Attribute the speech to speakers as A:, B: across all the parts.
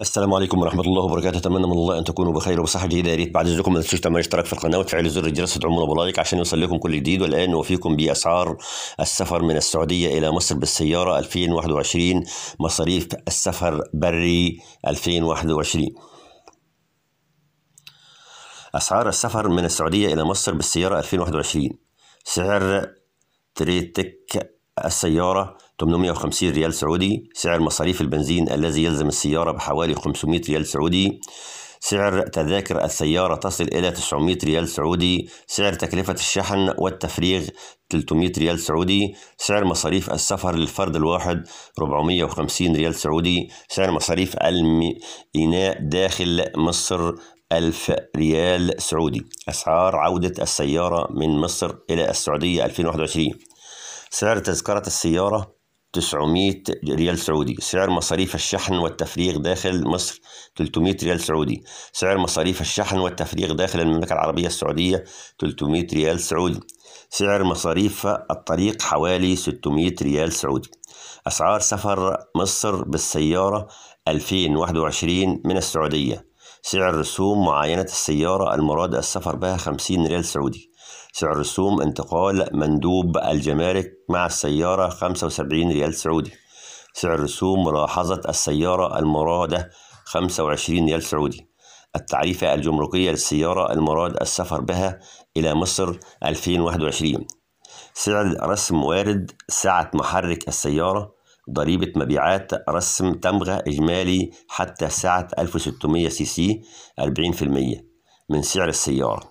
A: السلام عليكم ورحمة الله وبركاته أتمنى من الله أن تكونوا بخير وبصحة جيدة يا ريت بعد إذنكم ما تنسوش تعملوا اشتراك في القناة وتفعيل زر الجرس وتدعمونا بلايك عشان يوصل لكم كل جديد والآن نوفيكم بأسعار السفر من السعودية إلى مصر بالسيارة 2021 مصاريف السفر بري 2021 أسعار السفر من السعودية إلى مصر بالسيارة 2021 سعر تريتك السيارة 850 ريال سعودي سعر مصاريف البنزين الذي يلزم السيارة بحوالي 500 ريال سعودي سعر تذاكر السيارة تصل إلى 900 ريال سعودي سعر تكلفة الشحن والتفريغ 300 ريال سعودي سعر مصاريف السفر للفرد الواحد 450 ريال سعودي سعر مصاريف الإناء داخل مصر 1000 ريال سعودي أسعار عودة السيارة من مصر إلى السعودية 2021 سعر تذكرة السيارة 900 ريال سعودي سعر مصاريف الشحن والتفريغ داخل مصر 300 ريال سعودي سعر مصاريف الشحن والتفريغ داخل المملكة العربية السعودية 300 ريال سعودي سعر مصاريف الطريق حوالي 600 ريال سعودي أسعار سفر مصر بالسيارة 2021 من السعودية سعر رسوم معاينة السيارة المراد السفر بها 50 ريال سعودي سعر رسوم انتقال مندوب الجمارك مع السيارة 75 ريال سعودي سعر رسوم ملاحظة السيارة المرادة 25 ريال سعودي التعريفة الجمركية للسيارة المراد السفر بها إلى مصر 2021 سعر رسم وارد سعة محرك السيارة ضريبة مبيعات رسم تمغة إجمالي حتى سعة 1600 سي سي 40% من سعر السيارة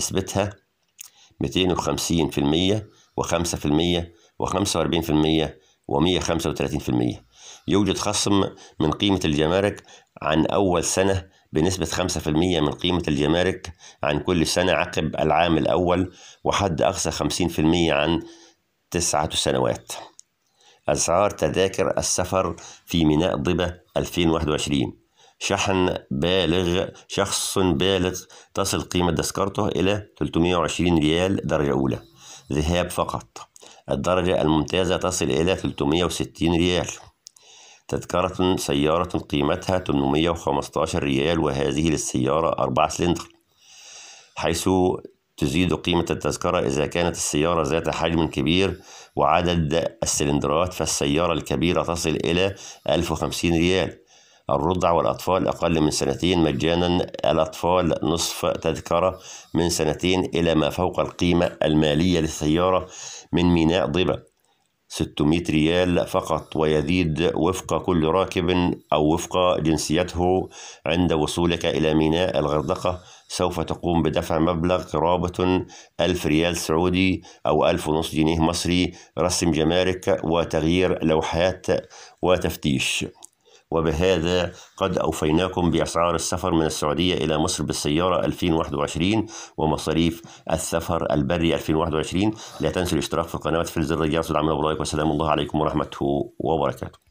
A: نسبتها 250% و5% و45% و135% يوجد خصم من قيمة الجمارك عن أول سنة بنسبة 5% من قيمة الجمارك عن كل سنة عقب العام الأول وحد أقصى 50% عن تسعة سنوات أسعار تذاكر السفر في ميناء ضبة 2021 شحن بالغ شخص بالغ تصل قيمة تذكرته إلى 320 ريال درجة أولى ذهاب فقط الدرجة الممتازة تصل إلى 360 ريال تذكرة سيارة قيمتها 815 ريال وهذه للسيارة 4 سلندر حيث تزيد قيمة التذكرة إذا كانت السيارة ذات حجم كبير وعدد السلندرات فالسيارة الكبيرة تصل إلى 1050 ريال الرضع والأطفال أقل من سنتين مجانا الأطفال نصف تذكرة من سنتين إلى ما فوق القيمة المالية للسيارة من ميناء ضبة 600 ريال فقط ويزيد وفق كل راكب أو وفق جنسيته عند وصولك إلى ميناء الغردقة سوف تقوم بدفع مبلغ قرابة ألف ريال سعودي أو ألف ونصف جنيه مصري رسم جمارك وتغيير لوحات وتفتيش وبهذا قد أوفيناكم بأسعار السفر من السعودية إلى مصر بالسيارة 2021 ومصاريف السفر البري 2021 لا تنسوا الاشتراك في القنوات في الزر الجرس والعمل ولايك والسلام الله عليكم ورحمته وبركاته